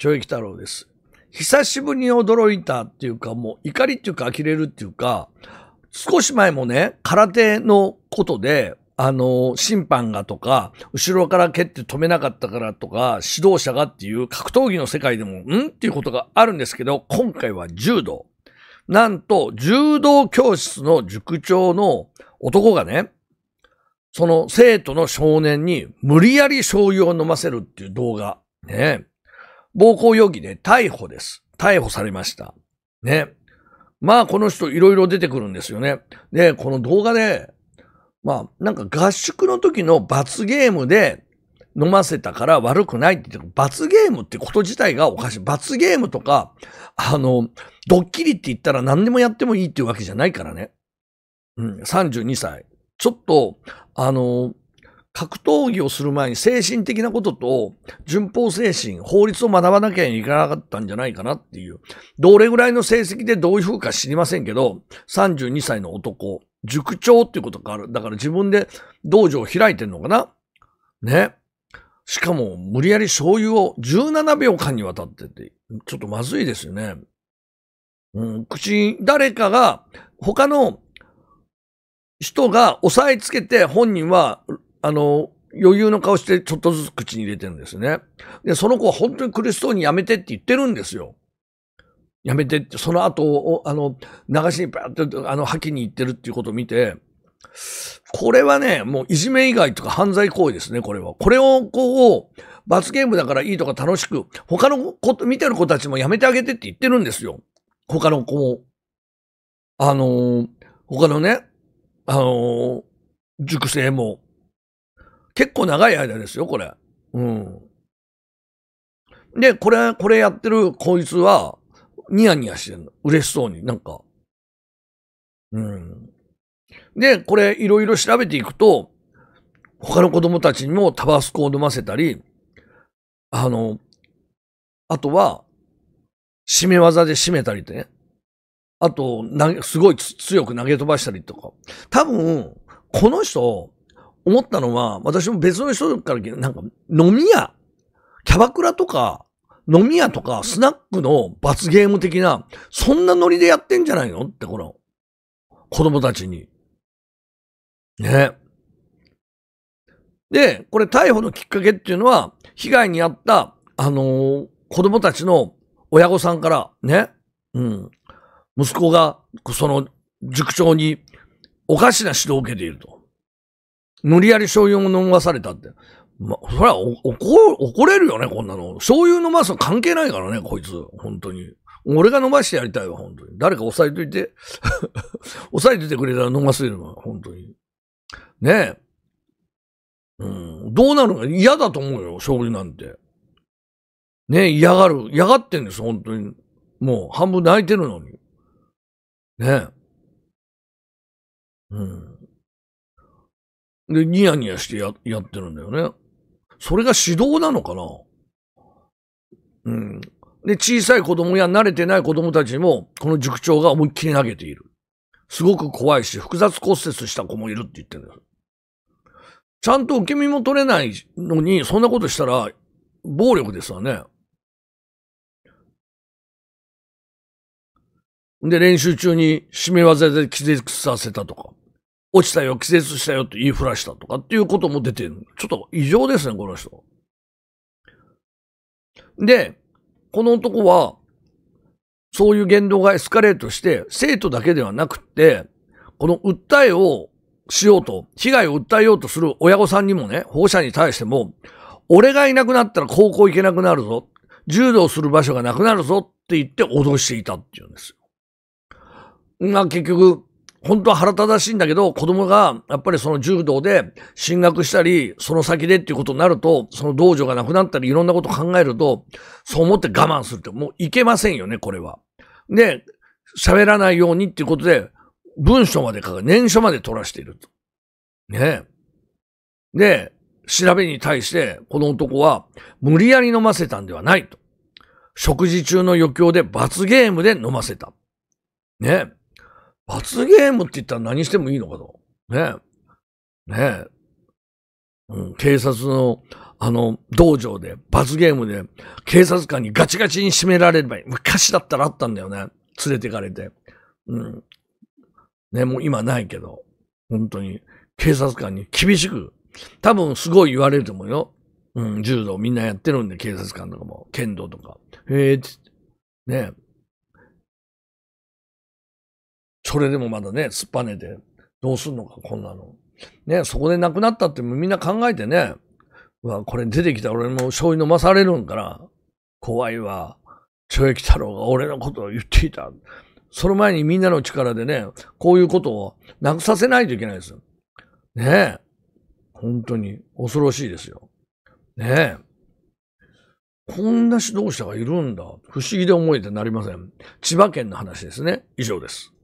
ちょいきたろうです。久しぶりに驚いたっていうか、もう怒りっていうか呆れるっていうか、少し前もね、空手のことで、あの、審判がとか、後ろから蹴って止めなかったからとか、指導者がっていう格闘技の世界でも、んっていうことがあるんですけど、今回は柔道。なんと、柔道教室の塾長の男がね、その生徒の少年に無理やり醤油を飲ませるっていう動画。ね。暴行容疑で逮捕です。逮捕されました。ね。まあ、この人いろいろ出てくるんですよね。で、この動画で、まあ、なんか合宿の時の罰ゲームで飲ませたから悪くないって言って罰ゲームってこと自体がおかしい。罰ゲームとか、あの、ドッキリって言ったら何でもやってもいいっていうわけじゃないからね。うん、32歳。ちょっと、あの、格闘技をする前に精神的なことと、順法精神、法律を学ばなきゃいけなかったんじゃないかなっていう。どれぐらいの成績でどういう風か知りませんけど、32歳の男、塾長っていうことがある。だから自分で道場を開いてんのかなね。しかも、無理やり醤油を17秒間にわたってて、ちょっとまずいですよね。うん、口、誰かが、他の人が押さえつけて本人はあの、余裕の顔してちょっとずつ口に入れてるんですね。で、その子は本当に苦しそうにやめてって言ってるんですよ。やめてって、その後、あの、流しにバーって、あの、吐きに行ってるっていうことを見て、これはね、もういじめ以外とか犯罪行為ですね、これは。これをこう、罰ゲームだからいいとか楽しく、他の子、見てる子たちもやめてあげてって言ってるんですよ。他の子も。あのー、他のね、あのー、塾生も、結構長い間ですよ、これ。うん。で、これ、これやってるこいつは、ニヤニヤしてるの。嬉しそうに、なんか。うん。で、これ、いろいろ調べていくと、他の子供たちにもタバスコを飲ませたり、あの、あとは、締め技で締めたりってね。あと、すごい強く投げ飛ばしたりとか。多分、この人、思ったのは、私も別の人から、なんか、飲み屋、キャバクラとか、飲み屋とか、スナックの罰ゲーム的な、そんなノリでやってんじゃないのって、この、子供たちに。ね。で、これ逮捕のきっかけっていうのは、被害に遭った、あのー、子供たちの親御さんから、ね、うん、息子が、その、塾長に、おかしな指導を受けていると。無理やり醤油を飲まされたって。ま、そりゃ、怒、怒れるよね、こんなの。醤油飲ますの関係ないからね、こいつ。本当に。俺が飲ましてやりたいわ、本当に。誰か押さえといて。押さえといてくれたら飲ませるの本当に。ねえ。うん。どうなるの嫌だと思うよ、醤油なんて。ねえ、嫌がる。嫌がってんです、本当に。もう、半分泣いてるのに。ねえ。うん。で、ニヤニヤしてや、やってるんだよね。それが指導なのかなうん。で、小さい子供や慣れてない子供たちも、この塾長が思いっきり投げている。すごく怖いし、複雑骨折した子もいるって言ってるんです。ちゃんと受け身も取れないのに、そんなことしたら、暴力ですわね。で、練習中に締め技で気絶させたとか。落ちたよ、気絶したよって言いふらしたとかっていうことも出てる。ちょっと異常ですね、この人。で、この男は、そういう言動がエスカレートして、生徒だけではなくって、この訴えをしようと、被害を訴えようとする親御さんにもね、保護者に対しても、俺がいなくなったら高校行けなくなるぞ。柔道する場所がなくなるぞって言って脅していたっていうんですよ。まあ結局、本当は腹立たしいんだけど、子供が、やっぱりその柔道で進学したり、その先でっていうことになると、その道場がなくなったり、いろんなこと考えると、そう思って我慢するって、もういけませんよね、これは。で、喋らないようにっていうことで、文章まで書く、年書まで取らしていると。ねえ。で、調べに対して、この男は、無理やり飲ませたんではないと。食事中の余興で罰ゲームで飲ませた。ねえ。罰ゲームって言ったら何してもいいのかと。ねえ。ねえ。うん、警察の、あの、道場で、罰ゲームで、警察官にガチガチに締められればいい。昔だったらあったんだよね。連れてかれて。うん。ね、もう今ないけど。本当に。警察官に厳しく。多分すごい言われると思うよ。うん、柔道みんなやってるんで、警察官とかも。剣道とか。へえ、つって。ねえ。それでもまだね、突っぱねて、どうすんのか、こんなの。ね、そこで亡くなったってみんな考えてね、うわ、これ出てきたら俺も醤油飲まされるんから、怖いわ。懲役太郎が俺のことを言っていた。その前にみんなの力でね、こういうことをなくさせないといけないですよ。ねえ。本当に恐ろしいですよ。ねえ。こんな指導者がいるんだ。不思議で思えてなりません。千葉県の話ですね。以上です。